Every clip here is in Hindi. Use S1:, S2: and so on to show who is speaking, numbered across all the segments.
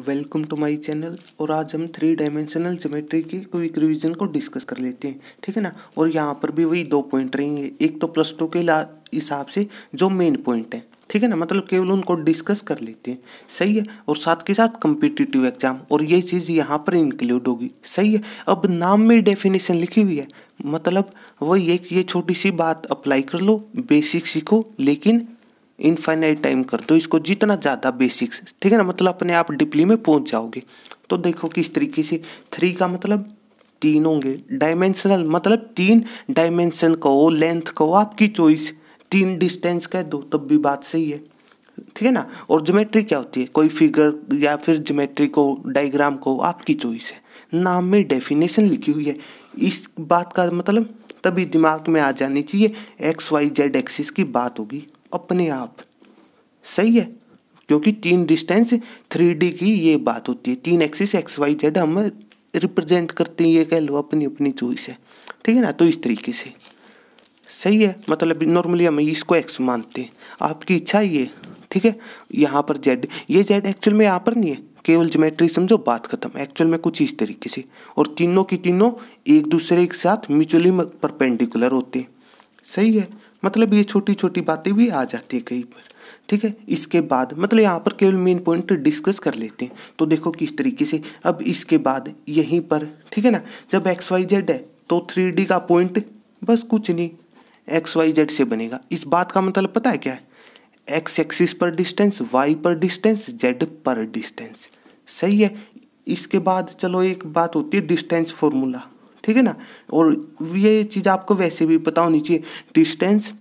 S1: वेलकम टू माय चैनल और आज हम थ्री डायमेंशनल ज्योमेट्री की क्विक रिवीजन को डिस्कस कर लेते हैं ठीक है ना और यहाँ पर भी वही दो पॉइंट रहेंगे एक तो प्लस टू के हिसाब से जो मेन पॉइंट है ठीक है ना मतलब केवल उनको डिस्कस कर लेते हैं सही है और साथ के साथ कम्पिटिटिव एग्जाम और ये चीज़ यहाँ पर इंक्लूड होगी सही है अब नाम में डेफिनेशन लिखी हुई है मतलब वही एक ये छोटी सी बात अप्लाई कर लो बेसिक सीखो लेकिन इनफाइनाइट टाइम कर दो इसको जितना ज़्यादा बेसिक्स ठीक है ना मतलब अपने आप डिपली में पहुंच जाओगे तो देखो किस तरीके से थ्री का मतलब तीन होंगे डायमेंशनल मतलब तीन डायमेंशन कहो हो लेंथ का हो आपकी चॉइस तीन डिस्टेंस कह दो तब भी बात सही है ठीक है ना और ज्योमेट्री क्या होती है कोई फिगर या फिर ज्योमेट्री को डायग्राम को आपकी चॉइस है नाम में डेफिनेशन लिखी हुई है इस बात का मतलब तभी दिमाग में आ जानी चाहिए एक्स वाई जेड एक्सिस की बात होगी अपने आप सही है क्योंकि तीन डिस्टेंस थ्री डी की ये बात होती है तीन एक्सिस एक्स वाई जेड हम रिप्रेजेंट करते हैं ये कह लो अपनी अपनी चॉइस है ठीक है ना तो इस तरीके से सही है मतलब नॉर्मली हम इसको एक्स मानते हैं आपकी इच्छा ये ठीक है यहाँ पर जेड ये जेड एक्चुअल में यहाँ पर नहीं है केवल जोमेट्री समझो बात खत्म एक्चुअल में कुछ इस तरीके से और तीनों की तीनों एक दूसरे के साथ म्यूचुअली परपेंडिकुलर होते हैं सही है मतलब ये छोटी छोटी बातें भी आ जाती है कहीं पर ठीक है इसके बाद मतलब यहाँ पर केवल मेन पॉइंट डिस्कस कर लेते हैं तो देखो किस तरीके से अब इसके बाद यहीं पर ठीक है ना जब एक्स वाई जेड है तो थ्री डी का पॉइंट बस कुछ नहीं एक्स वाई जेड से बनेगा इस बात का मतलब पता है क्या है एक्स एक्सिस पर डिस्टेंस वाई पर डिस्टेंस जेड पर डिस्टेंस सही है इसके बाद चलो एक बात होती है डिस्टेंस फॉर्मूला ठीक है ना और ये चीज़ आपको वैसे भी पता होनी चाहिए डिस्टेंस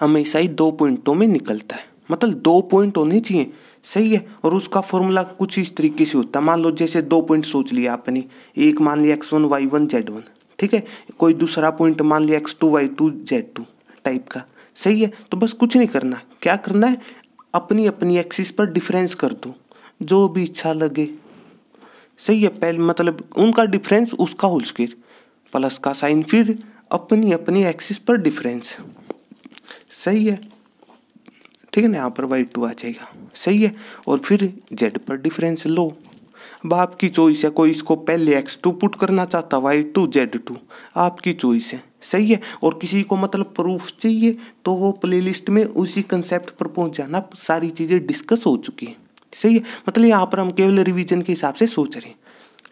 S1: हमेशा ही दो पॉइंटों में निकलता है मतलब दो पॉइंट होने चाहिए सही है और उसका फॉर्मूला कुछ इस तरीके से होता है मान लो जैसे दो पॉइंट सोच लिया आपने एक मान लिया x one y one z one ठीक है कोई दूसरा पॉइंट मान लिया x two y two z two type का सही है तो बस कुछ नहीं करना क्या करना है अपनी अपनी एक्सिस पर डिफरेंस कर दो जो भी इच्छा लगे सही है पहले मतलब उनका डिफरेंस उसका होल स्क्वेयर प्लस का साइन फिर अपनी अपनी एक्सिस पर डिफरेंस सही है ठीक है ना यहाँ पर वाई टू आ जाएगा सही है और फिर जेड पर डिफरेंस लो अब आपकी चॉइस है कोई इसको पहले एक्स टू पुट करना चाहता वाई टू जेड टू आपकी चॉइस है सही है और किसी को मतलब प्रूफ चाहिए तो वो प्लेलिस्ट में उसी कंसेप्ट पर पहुंच जाना सारी चीज़ें डिस्कस हो चुकी हैं सही है मतलब यहाँ पर हम केवल रिवीजन के हिसाब से सोच रहे हैं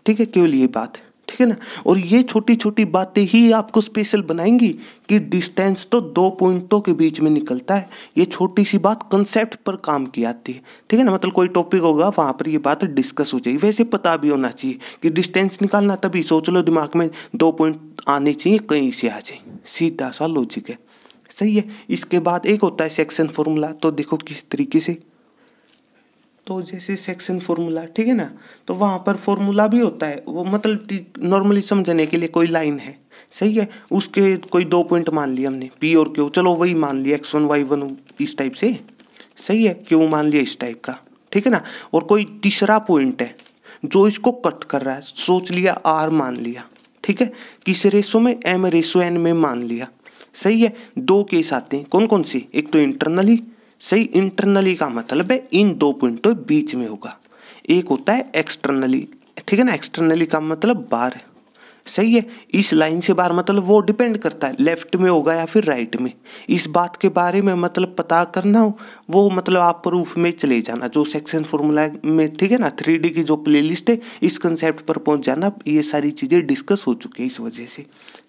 S1: ठीक है केवल ये बात है ठीक है ना और ये छोटी छोटी बातें ही आपको स्पेशल बनाएंगी कि डिस्टेंस तो दो पॉइंटों के बीच में निकलता है ये छोटी सी बात कंसेप्ट पर काम की आती है ठीक है ना मतलब कोई टॉपिक होगा वहाँ पर ये बात डिस्कस हो जाएगी वैसे पता भी होना चाहिए कि डिस्टेंस निकालना तभी सोच लो दिमाग में दो पॉइंट आने चाहिए कहीं से आ जाए सीधा सा लॉजिक है सही है इसके बाद एक होता है सेक्शन फॉर्मूला तो देखो किस तरीके से तो जैसे सेक्शन फॉर्मूला ठीक है ना तो वहाँ पर फॉर्मूला भी होता है वो मतलब नॉर्मली समझने के लिए कोई लाइन है सही है उसके कोई दो पॉइंट मान लिए हमने पी और क्यू चलो वही मान लिया एक्स वन वाई वन इस टाइप से सही है क्यू मान लिया इस टाइप का ठीक है ना और कोई तीसरा पॉइंट है जो इसको कट कर रहा है सोच लिया आर मान लिया ठीक है किस रेशो में एम रेशो एन में मान लिया सही है दो केस आते हैं कौन कौन से एक तो इंटरनली सही इंटरनली का मतलब है इन दो पॉइंटों बीच में होगा एक होता है एक्सटर्नली ठीक है ना एक्सटर्नली का मतलब बार सही है इस लाइन से बार मतलब वो डिपेंड करता है लेफ्ट में होगा या फिर राइट में इस बात के बारे में मतलब पता करना हो वो मतलब आप प्रूफ में चले जाना जो सेक्शन फॉर्मूला में ठीक है ना थ्री डी की जो प्लेलिस्ट है इस कंसेप्ट पर पहुंच जाना ये सारी चीज़ें डिस्कस हो चुकी है इस वजह से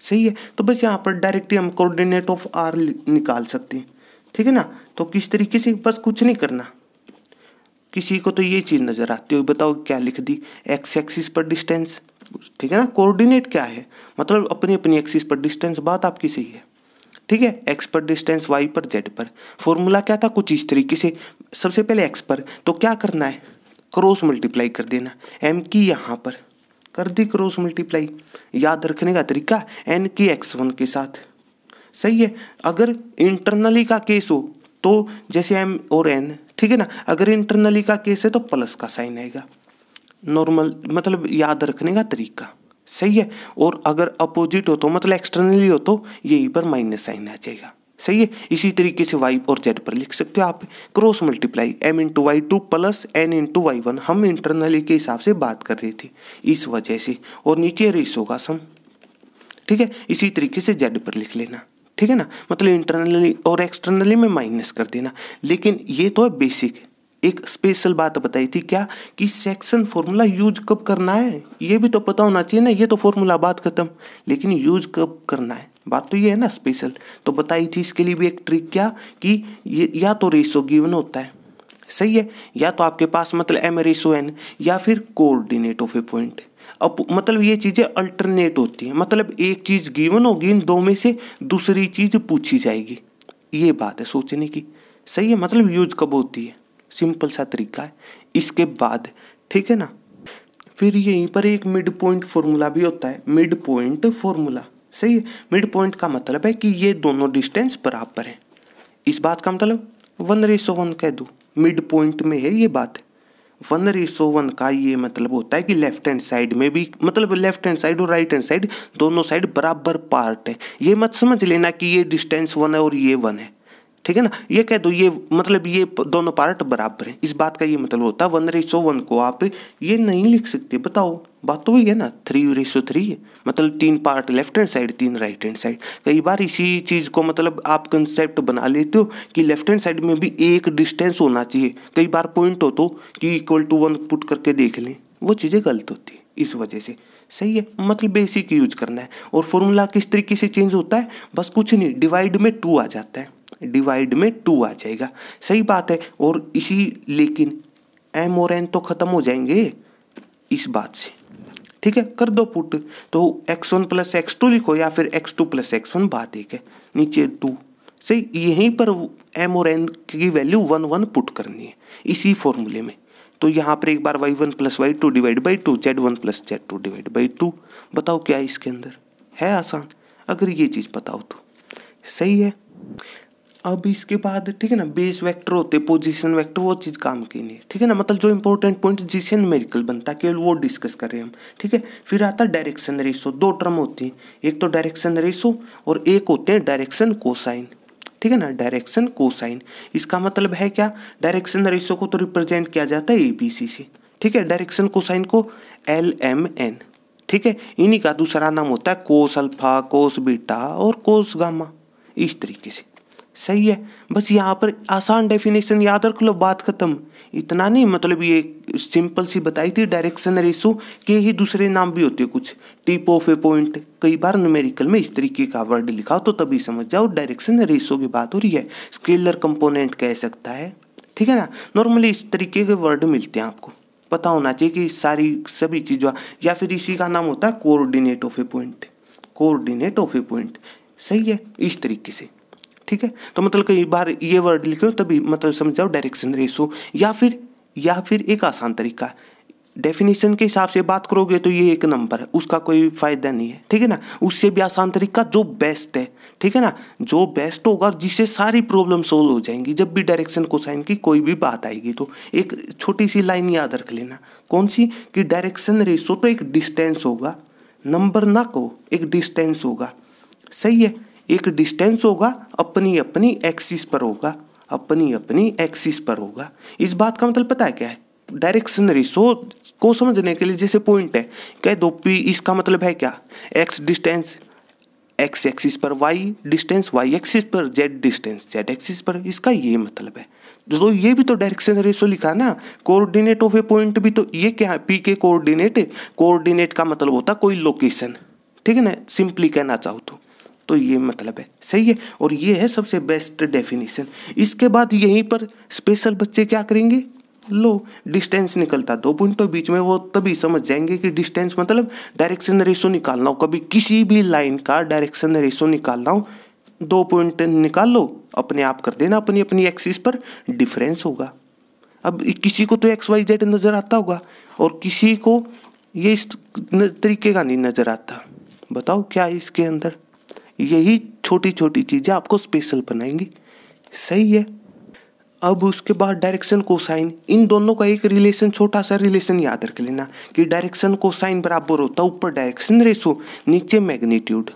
S1: सही है तो बस यहाँ पर डायरेक्टली हम कोऑर्डिनेट ऑफ आर निकाल सकते हैं ठीक है ना तो किस तरीके से बस कुछ नहीं करना किसी को तो ये चीज़ नज़र आती है बताओ क्या लिख दी एक्स एक्सिस पर डिस्टेंस ठीक है ना कोऑर्डिनेट क्या है मतलब अपनी अपनी एक्सिस पर डिस्टेंस बात आपकी सही है ठीक है एक्स पर डिस्टेंस वाई पर जेड पर फॉर्मूला क्या था कुछ इस तरीके से सबसे पहले एक्स पर तो क्या करना है क्रॉस मल्टीप्लाई कर देना एम की यहाँ पर कर दी क्रॉस मल्टीप्लाई याद रखने का तरीका एन की एक्स वन के साथ सही है अगर इंटरनली का केस हो तो जैसे एम और एन ठीक है ना अगर इंटरनली का केस है तो प्लस का साइन आएगा नॉर्मल मतलब याद रखने का तरीका सही है और अगर अपोजिट हो तो मतलब एक्सटर्नली हो तो यही पर माइनस साइन आ जाएगा सही है इसी तरीके से वाई और जेड पर लिख सकते हो आप cross multiply m into y two plus n into y one हम इंटरनली के हिसाब से बात कर रहे थे इस वजह से और नीचे रेसो का सम ठीक है इसी तरीके से जेड पर लिख लेना ठीक है ना मतलब इंटरनली और एक्सटर्नली में माइनस कर देना लेकिन ये तो है बेसिक एक स्पेशल बात बताई थी क्या कि सेक्शन फॉर्मूला यूज कब करना है ये भी तो पता होना चाहिए ना ये तो फॉर्मूला बात खत्म लेकिन यूज कब करना है बात तो ये है ना स्पेशल तो बताई थी इसके लिए भी एक ट्रिक क्या कि ये या तो रेशो गिवन होता है सही है या तो आपके पास मतलब एम रेशो एन या फिर coordinate of a point up मतलब ये चीज़ें अल्टरनेट होती हैं मतलब एक चीज़ गिवन होगी इन दो में से दूसरी चीज़ पूछी जाएगी ये बात है सोचने की सही है मतलब यूज कब होती है सिंपल सा तरीका है इसके बाद ठीक है ना फिर यहीं पर एक मिड पॉइंट फॉर्मूला भी होता है मिड पॉइंट फॉर्मूला सही है मिड पॉइंट का मतलब है कि ये दोनों डिस्टेंस बराबर है इस बात का मतलब वन रेसो वन कह दो मिड पॉइंट में है ये बात वन रेसो वन का ये मतलब होता है कि लेफ्ट हैंड साइड में भी मतलब लेफ्ट हैंड साइड और राइट हैंड साइड दोनों साइड बराबर पार्ट है ये मत समझ लेना कि ये डिस्टेंस वन है और ये वन है ठीक है ना ये कह दो ये मतलब ये दोनों पार्ट बराबर हैं इस बात का ये मतलब होता है वन रेसो वन को आप ये नहीं लिख सकते बताओ बात तो वही है ना थ्री रेसो थ्री मतलब तीन पार्ट लेफ्ट हैंड साइड तीन राइट हैंड साइड कई बार इसी चीज़ को मतलब आप कंसेप्ट बना लेते हो कि लेफ्ट हैंड साइड में भी एक डिस्टेंस होना चाहिए कई बार पॉइंट हो तो कि इक्वल टू वन पुट करके देख लें वो चीज़ें गलत होती है इस वजह से सही है मतलब बेसिक यूज करना है और फॉर्मूला किस तरीके से चेंज होता है बस कुछ नहीं डिवाइड में टू आ जाता है डिवाइड में टू आ जाएगा सही बात है और इसी लेकिन एम और एन तो ख़त्म हो जाएंगे इस बात से ठीक है कर दो पुट तो x one plus x two लिखो या फिर x two plus x one बात एक है नीचे टू सही यहीं पर एम और एन की वैल्यू वन वन पुट करनी है इसी फॉर्मूले में तो यहाँ पर एक बार y one plus y two divide by two z one plus z two divide by two बताओ क्या इसके अंदर है आसान अगर ये चीज़ बताओ तो सही है अब इसके बाद ठीक है ना बेस वेक्टर होते पोजीशन वेक्टर वो चीज़ काम की नहीं ठीक है ना मतलब जो इंपॉर्टेंट पॉइंट जिसे मेरिकल बनता है केवल वो डिस्कस करें हम ठीक है फिर आता है डायरेक्शन रेशो दो टर्म होती हैं एक तो डायरेक्शन रेशो और एक होते हैं डायरेक्शन कोसाइन ठीक है ना डायरेक्शन कोसाइन इसका मतलब है क्या डायरेक्शन रेशो को तो रिप्रेजेंट किया जाता है ए बी सी से ठीक है डायरेक्शन कोसाइन को एल एम एन ठीक है इन्हीं का दूसरा नाम होता है कोस अल्फा कोस बीटा और कोस गामा इस तरीके से सही है बस यहाँ पर आसान डेफिनेशन याद रख लो बात ख़त्म इतना नहीं मतलब ये सिंपल सी बताई थी डायरेक्शन रेशो के ही दूसरे नाम भी होते कुछ टिप ऑफ ए पॉइंट कई बार न्यूमेरिकल में इस तरीके का वर्ड लिखा हो तो तभी समझ जाओ डायरेक्शन रेशो की बात हो रही है स्केलर कंपोनेंट कह सकता है ठीक है ना नॉर्मली इस तरीके के वर्ड मिलते हैं आपको पता होना चाहिए कि सारी सभी चीज़ों या फिर इसी का नाम होता है coordinate of a point coordinate of a point सही है इस तरीके से ठीक है तो मतलब कई बार ये वर्ड लिखे हो तभी मतलब समझ जाओ डायरेक्शन रेशो या फिर या फिर एक आसान तरीका डेफिनेशन के हिसाब से बात करोगे तो ये एक नंबर है उसका कोई फायदा नहीं है ठीक है ना उससे भी आसान तरीका जो बेस्ट है ठीक है ना जो बेस्ट होगा जिससे सारी प्रॉब्लम सोल्व हो जाएंगी जब भी डायरेक्शन साइन की कोई भी बात आएगी तो एक छोटी सी लाइन याद रख लेना कौन सी कि डायरेक्शन रेशो तो एक डिस्टेंस होगा नंबर ना को एक डिस्टेंस होगा सही है एक डिस्टेंस होगा अपनी अपनी एक्सिस पर होगा अपनी अपनी एक्सिस पर होगा इस बात का मतलब पता है क्या है डायरेक्शन रेशो को समझने के लिए जैसे पॉइंट है क्या दो पी इसका मतलब है क्या एक्स डिस्टेंस एक्स एक्सिस पर वाई डिस्टेंस वाई एक्सिस पर जेड डिस्टेंस जेड एक्सिस पर इसका ये मतलब है तो ये भी तो डायरेक्शन रेशो लिखा ना कोऑर्डिनेट ऑफ ए पॉइंट भी तो ये क्या है पी के कोऑर्डिनेट कोऑर्डिनेट का मतलब होता कोई लोकेशन ठीक है ना सिंपली कहना चाहो तो तो ये मतलब है सही है और ये है सबसे बेस्ट डेफिनेशन इसके बाद यहीं पर स्पेशल बच्चे क्या करेंगे लो डिस्टेंस निकलता दो पॉइंटों तो बीच में वो तभी समझ जाएंगे कि डिस्टेंस मतलब डायरेक्शन रेशो निकालना हो कभी किसी भी लाइन का डायरेक्शन रेशो निकालना हो दो पॉइंट निकाल लो अपने आप कर देना अपनी अपनी एक्सिस पर डिफरेंस होगा अब किसी को तो एक्स वाई जेड नज़र आता होगा और किसी को ये इस तरीके का नहीं नज़र आता बताओ क्या है इसके अंदर यही छोटी छोटी चीज़ें आपको स्पेशल बनाएंगी सही है अब उसके बाद डायरेक्शन कोसाइन इन दोनों का एक रिलेशन छोटा सा रिलेशन याद रख लेना कि डायरेक्शन कोसाइन बराबर होता है ऊपर डायरेक्शन रेशो नीचे मैग्नीट्यूड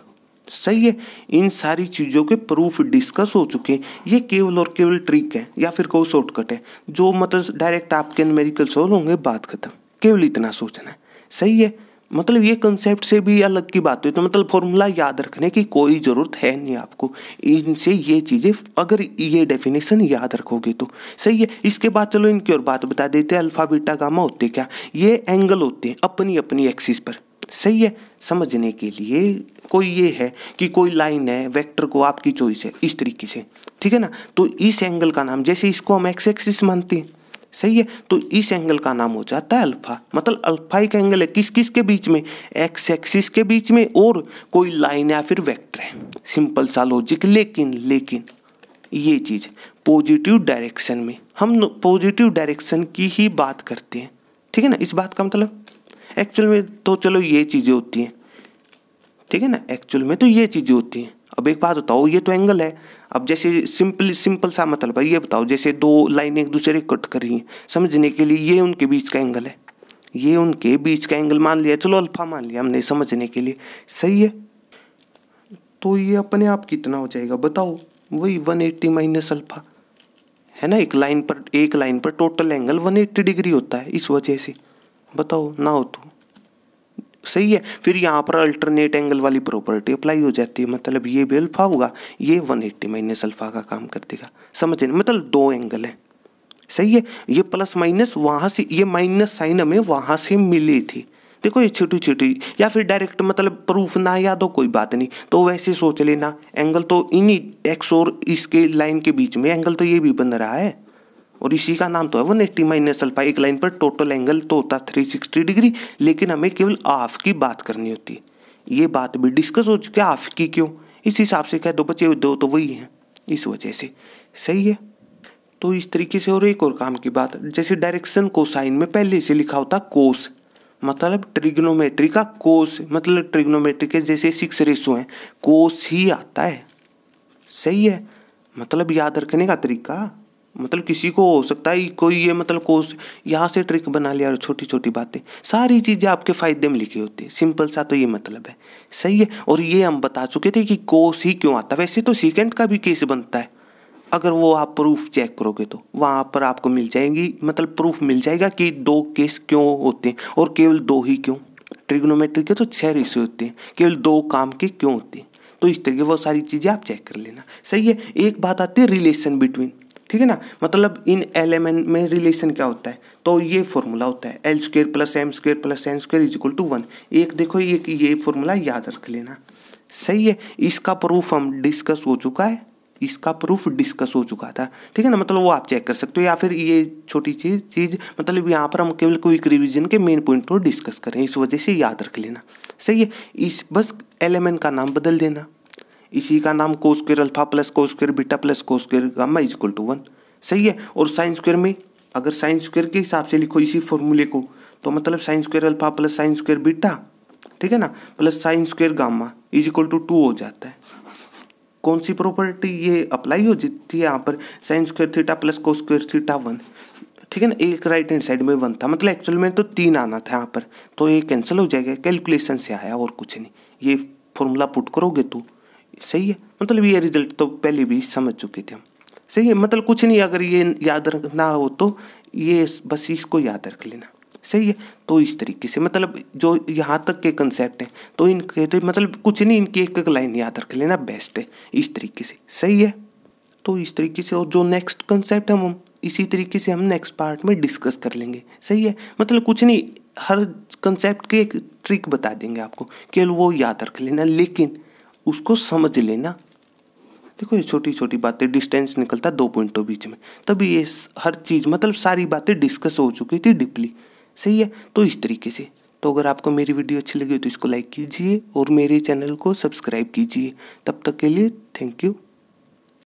S1: सही है इन सारी चीज़ों के प्रूफ डिस्कस हो चुके हैं ये केवल और केवल ट्रिक है या फिर कोई शॉर्टकट है जो मतलब डायरेक्ट आपके न्यूमेरिकल सोल्व होंगे बात खत्म केवल इतना सोचना है सही है मतलब ये कंसेप्ट से भी अलग की बात हुई तो मतलब फॉर्मूला याद रखने की कोई ज़रूरत है नहीं आपको इनसे ये चीज़ें अगर ये डेफिनेशन याद रखोगे तो सही है इसके बाद चलो इनकी और बात बता देते हैं अल्फ़ा बीटा गामा होते क्या ये एंगल होते हैं अपनी अपनी एक्सिस पर सही है समझने के लिए कोई ये है कि कोई लाइन है वेक्टर को आपकी चॉइस है इस तरीके से ठीक है ना तो इस एंगल का नाम जैसे इसको हम एक्स एक्सिस मानते हैं सही है तो इस एंगल का नाम हो जाता है अल्फा मतलब अल्फा एक एंगल है किस किस के बीच में एक्स एक्सिस के बीच में और कोई लाइन या फिर वेक्टर है सिंपल सा लॉजिक लेकिन लेकिन ये चीज़ पॉजिटिव डायरेक्शन में हम पॉजिटिव डायरेक्शन की ही बात करते हैं ठीक है ना इस बात का मतलब एक्चुअल में तो चलो ये चीज़ें होती हैं ठीक है ना एक्चुअल में तो ये चीज़ें होती हैं अब एक बात बताओ ये तो एंगल है अब जैसे सिंपल सिंपल सा मतलब है ये बताओ जैसे दो लाइन एक दूसरे कट कर रही हैं समझने के लिए ये उनके बीच का एंगल है ये उनके बीच का एंगल मान लिया चलो अल्फा मान लिया हमने समझने के लिए सही है तो ये अपने आप कितना हो जाएगा बताओ वही वन एट्टी माइनस अल्फा है ना एक लाइन पर एक लाइन पर total angle one eighty degree होता है इस वजह से बताओ ना हो तो सही है फिर यहाँ पर अल्टरनेट एंगल वाली प्रॉपर्टी अप्लाई हो जाती है मतलब ये भी अल्फा होगा ये वन एट्टी माइनस अल्फा का काम कर देगा समझ मतलब दो एंगल है सही है ये प्लस माइनस वहाँ से ये माइनस साइन हमें वहाँ से मिली थी देखो ये छोटी छोटी या फिर डायरेक्ट मतलब प्रूफ ना या दो कोई बात नहीं तो वैसे सोच लेना एंगल तो इन्हीं एक्स और इसके लाइन के बीच में एंगल तो ये भी बन रहा है और इसी का नाम तो है वन एट्टी माइनस अल्फा एक लाइन पर टोटल एंगल तो होता थ्री सिक्सटी डिग्री लेकिन हमें केवल आफ की बात करनी होती है ये बात भी डिस्कस हो चुकी है आफ की क्यों इस हिसाब से कह दो बच्चे दो तो वही हैं इस वजह से सही है तो इस तरीके से और एक और काम की बात जैसे डायरेक्शन साइन में पहले से लिखा होता कोस मतलब ट्रिग्नोमेट्री का कोस मतलब ट्रिग्नोमेट्री के जैसे सिक्स रेशो हैं कोस ही आता है सही है मतलब याद रखने का तरीका मतलब किसी को हो सकता है कोई ये मतलब कोर्स यहाँ से ट्रिक बना लिया और छोटी छोटी बातें सारी चीज़ें आपके फ़ायदे में लिखी होती है सिंपल सा तो ये मतलब है सही है और ये हम बता चुके थे कि कोर्स ही क्यों आता है वैसे तो सीकेंड का भी केस बनता है अगर वो आप प्रूफ चेक करोगे तो वहाँ पर आपको मिल जाएंगी मतलब प्रूफ मिल जाएगा कि दो केस क्यों होते हैं और केवल दो ही क्यों ट्रिग्नोमेट्री के तो छः रिश्ते होते हैं केवल दो काम के क्यों होते हैं तो इस तरीके वो सारी चीज़ें आप चेक कर लेना सही है एक बात आती है रिलेशन बिटवीन ठीक है ना मतलब इन एल एम एन में रिलेशन क्या होता है तो ये फॉर्मूला होता है l square plus m square plus n square is equal to one एक देखो ये ये फॉर्मूला याद रख लेना सही है इसका प्रूफ हम डिस्कस हो चुका है इसका प्रूफ डिस्कस हो चुका था ठीक है ना मतलब वो आप चेक कर सकते हो या फिर ये छोटी चीज चीज मतलब यहाँ पर हम केवल क्विक रिविजन के मेन पॉइंट को डिस्कस करें इस वजह से याद रख लेना सही है इस बस एलिमेंट का नाम बदल देना इसी का नाम cos square alpha plus cos square beta plus cos square gamma is equal to one सही है और साइन स्क्वेयर में अगर साइन स्क्वेयर के हिसाब से लिखो इसी फॉर्मूले को तो मतलब sine square alpha plus sine square beta ठीक है ना plus sine square gamma is equal to two हो जाता है कौन सी प्रॉपर्टी ये अप्लाई हो जाती है यहाँ पर sine square theta plus cos square theta one ठीक है ना एक राइट हैंड साइड में वन था मतलब एक्चुअल में तो तीन आना था यहाँ पर तो ये कैंसिल हो जाएगा कैलकुलेशन से आया और कुछ नहीं ये फॉर्मूला पुट करोगे तो सही है मतलब ये रिजल्ट तो पहले भी समझ चुके थे हम सही है मतलब कुछ नहीं अगर ये याद रखना हो तो ये बस इसको याद रख लेना सही है तो इस तरीके से मतलब जो यहाँ तक के कंसेप्ट हैं तो इनके तो मतलब कुछ नहीं इनकी एक एक लाइन याद रख लेना बेस्ट है इस तरीके से सही है तो इस तरीके से और जो नेक्स्ट कंसेप्ट है हम इसी तरीके से हम नेक्स्ट पार्ट में डिस्कस कर लेंगे सही है मतलब कुछ नहीं हर कंसेप्ट की एक ट्रिक बता देंगे आपको कि वो याद रख लेना लेकिन उसको समझ लेना देखो ये छोटी छोटी बातें डिस्टेंस निकलता दो पॉइंटों बीच में तभी ये हर चीज़ मतलब सारी बातें डिस्कस हो चुकी थी डीपली सही है तो इस तरीके से तो अगर आपको मेरी वीडियो अच्छी लगी हो तो इसको लाइक कीजिए और मेरे चैनल को सब्सक्राइब कीजिए तब तक के लिए थैंक यू